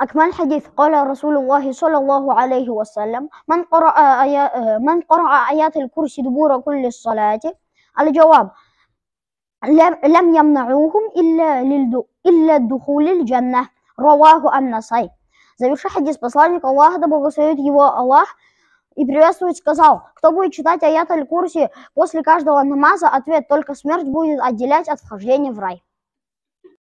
أكمل الحديث قال رسول الله صلى الله عليه وسلم من قرأ آيات من قرأ آيات الكرسي دبور كل الصلاة الجواب لم يمنعوهم إلا إلا الدخول الجنة رواه النسائي Завершив хадис, посланник Аллаха, да благословит его Аллах, и приветствует, сказал, кто будет читать аят аль-Курси после каждого намаза, ответ, только смерть будет отделять от вхождения в рай.